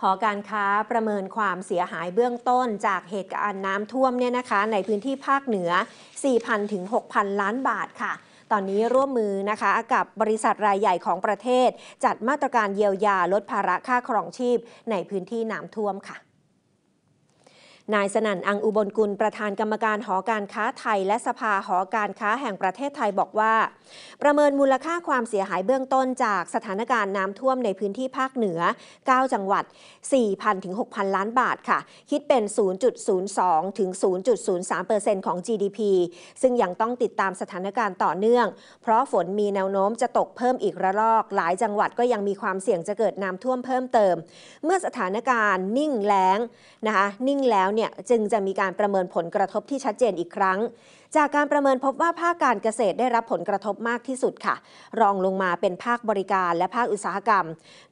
หอการค้าประเมินความเสียหายเบื้องต้น จากเหตุการณ์น้ำท่วมเนี่ยนะคะ ในพื้นที่ภาคเหนือ 4,000 ถึง 6,000 ล้านบาทค่ะ ตอนนี้ร่วมมือนะคะกับบริษัทรายใหญ่ของประเทศ จัดมาตรการเยียวยาลดภาระค่าครองชีพ ในพื้นที่น้ำท่วมค่ะนายสนั่นอังอุบลกุลประธานกรรมการหอการค้าไทยและสภาหอการค้าแห่งประเทศไทยบอกว่า ประเมินมูลค่าความเสียหายเบื้องต้นจากสถานการณ์น้ำท่วมในพื้นที่ภาคเหนือ 9 จังหวัด 4,000ถึง6,000 ล้านบาทค่ะ คิดเป็น 0.02ถึง0.03%ของ GDP ซึ่งยังต้องติดตามสถานการณ์ต่อเนื่อง เพราะฝนมีแนวโน้มจะตกเพิ่มอีกระลอกหลายจังหวัดก็ยังมีความเสี่ยงจะเกิดน้ำท่วมเพิ่มเติม เมื่อสถานการณ์นิ่งแล้งนะคะนิ่งแล้วเนี่ยจึงจะมีการประเมินผลกระทบที่ชัดเจนอีกครั้ง จากการประเมินพบว่าภาคการเกษตรได้รับผลกระทบมากที่สุดค่ะ รองลงมาเป็นภาคบริการและภาคอุตสาหกรรม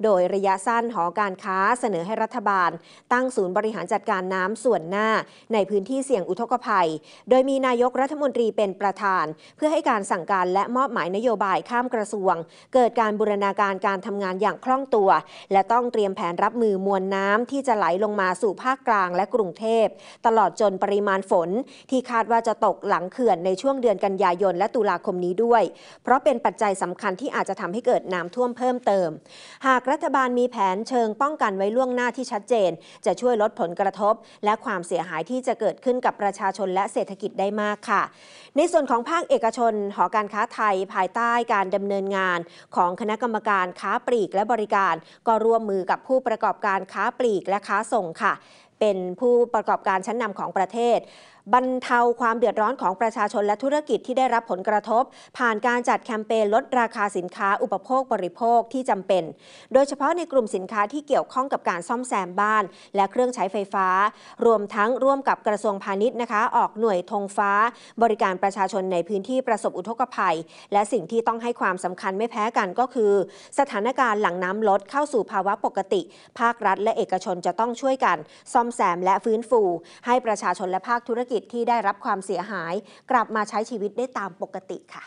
โดยระยะสั้นหอการค้า เสนอให้รัฐบาล ตั้งศูนย์บริหารจัดการน้ำส่วนหน้า ในพื้นที่เสี่ยงอุทกภัย โดยมีนายกรัฐมนตรีเป็นประธาน เพื่อให้การสั่งการและมอบหมายนโยบายข้ามกระทรวง เกิดการบูรณาการการทำงานอย่างคล่องตัว และต้องเตรียมแผนรับมือมวลน้ำที่จะไหลลงมาสู่ภาคกลางและกรุงเทพพตลอดจนปริมาณฝน ที่คาดว่าจะตกหลังเขื่อนในช่วงเดือนกันยายนและตุลาคมนี้ด้วยเพราะเป็นปัจจัยสำคัญที่อาจจะทำให้เกิดน้ำท่วมเพิ่มเติม หากรัฐบาลมีแผนเชิงป้องกันไว้ล่วงหน้าที่ชัดเจน จะช่วยลดผลกระทบ และความเสียหายที่จะเกิดขึ้นกับประชาชนและเศรษฐกิจได้มากค่ะ ในส่วนของภาคเอกชน หอการค้าไทยภายใต้การดำเนินงาน ของคณะกรรมการค้าปลีกและบริการ ก็ร่วมมือกับผู้ประกอบการค้าปลีกและค้าส่งค่ะเป็นผู้ประกอบการชั้นนำของประเทศบรรเทาความเดือดร้อนของประชาชนและธุรกิจที่ได้รับผลกระทบ ผ่านการจัดแคมเปญลดราคาสินค้า อุปโภคบริโภคที่จำเป็น โดยเฉพาะในกลุ่มสินค้าที่เกี่ยวข้องกับการซ่อมแซมบ้าน และเครื่องใช้ไฟฟ้า รวมทั้ง ร่วมกับกระทรวงพาณิชย์นะคะ ออกหน่วยธงฟ้า บริการประชาชนในพื้นที่ประสบอุทกภัย และสิ่งที่ต้องให้ความสำคัญไม่แพ้กันก็คือ สถานการณ์หลังน้ำลด เข้าสู่ภาวะปกติ ภาครัฐและเอกชนจะต้องช่วยกัน ซ่อมแซมและฟื้นฟูให้ประชาชนและภาคธุรกิจกิจที่ได้รับความเสียหายกลับมาใช้ชีวิตได้ตามปกติค่ะ